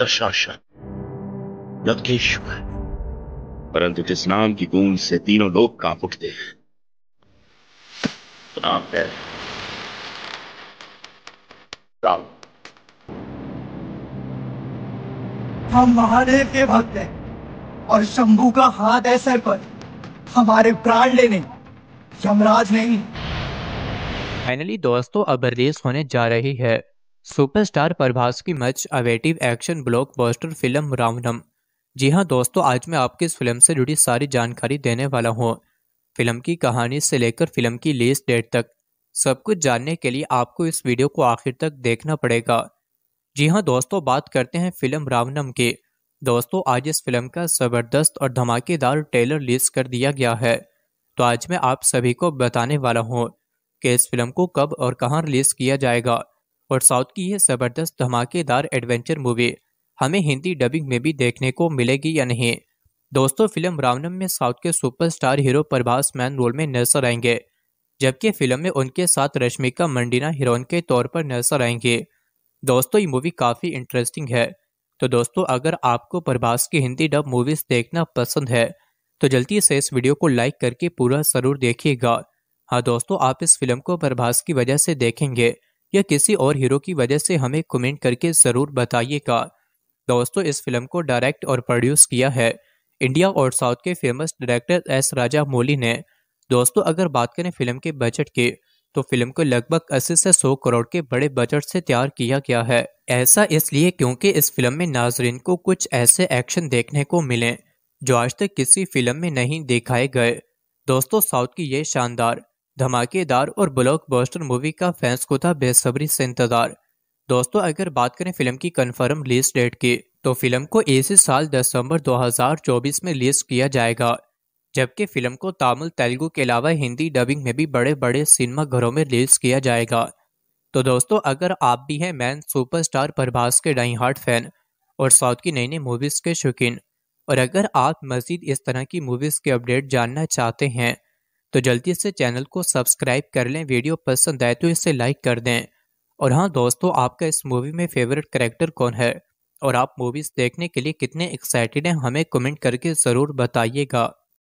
दशाशन लंकेश्वर परंतु जिस नाम की गूंज से तीनों लोग कांप उठते हैं है राम हम महादेव के भक्त हैं और शंभू का हाथ है सर पर हमारे प्राण लेने यमराज नहीं फाइनली दोस्तों अब रिलीज होने जा रही है सुपरस्टार प्रभास की much awaited action block blockbuster film रामनम जी हाँ दोस्तों आज मैं आपके इस फिल्म से जुड़ी सारी जानकारी देने वाला हूँ फिल्म की कहानी से लेकर फिल्म की लीज डेट तक सब कुछ जानने के लिए आपको इस वीडियो को आखिर तक देखना पड़ेगा जी हाँ दोस्तों बात करते हैं फिल्म रावनम की दोस्तों आज इस फिल्म का ज़बरदस्त और धमाकेदार ट्रेलर रिलीज कर दिया गया है तो आज मैं आप सभी को बताने वाला हूँ कि इस फिल्म को कब और कहाँ रिलीज़ किया जाएगा और साउथ की यह ज़बरदस्त धमाकेदार एडवेंचर मूवी हमें हिंदी डबिंग में भी देखने को मिलेगी या नहीं दोस्तों फिल्म रावनम में साउथ के superstar hero Prabhas main role में नजर आएंगे जबकि फिल्म में उनके साथ रश्मिका मंडीना हीरोइन के तौर पर नजर आएंगे दोस्तों ये मूवी काफ़ी इंटरेस्टिंग है तो दोस्तों अगर आपको प्रभास की हिंदी डब मूवीज़ देखना पसंद है तो जल्दी से इस वीडियो को लाइक करके पूरा ज़रूर देखिएगा हाँ दोस्तों आप इस फिल्म को प्रभास की वजह से देखेंगे या किसी और हीरो की वजह से हमें कमेंट करके ज़रूर बताइएगा दोस्तों इस फिल्म को डायरेक्ट और प्रोड्यूस किया है इंडिया और साउथ के famous director S Rajamouli ने दोस्तों अगर बात करें फिल्म के बजट की तो फिल्म को लगभग 80 से 100 करोड़ के बड़े बजट से तैयार किया गया है ऐसा इसलिए क्योंकि इस फिल्म में नाजरीन को कुछ ऐसे एक्शन देखने को मिले जो आज तक किसी फिल्म में नहीं दिखाए गए दोस्तों साउथ की ये शानदार धमाकेदार और ब्लॉकबस्टर मूवी का फैंस को था बेसब्री से इंतजार दोस्तों अगर बात करें फिल्म की कंफर्म रिलीज डेट की तो फिल्म को इसी साल दिसंबर 2024 में रिलीज किया जाएगा जबकि फिल्म को तमिल तेलुगु के अलावा हिंदी डबिंग में भी बड़े बड़े सिनेमा घरों में रिलीज किया जाएगा तो दोस्तों अगर आप भी हैं मैन सुपरस्टार प्रभास के डाई हार्ट फैन और साउथ की नई नई मूवीज़ के शौकीन और अगर आप मजीद इस तरह की मूवीज़ के अपडेट जानना चाहते हैं तो जल्दी से चैनल को सब्सक्राइब कर लें वीडियो पसंद आए तो इसे लाइक कर दें और हाँ दोस्तों आपका इस मूवी में फेवरेट करेक्टर कौन है और आप मूवीज़ देखने के लिए कितने एक्साइटेड हैं हमें कमेंट करके ज़रूर बताइएगा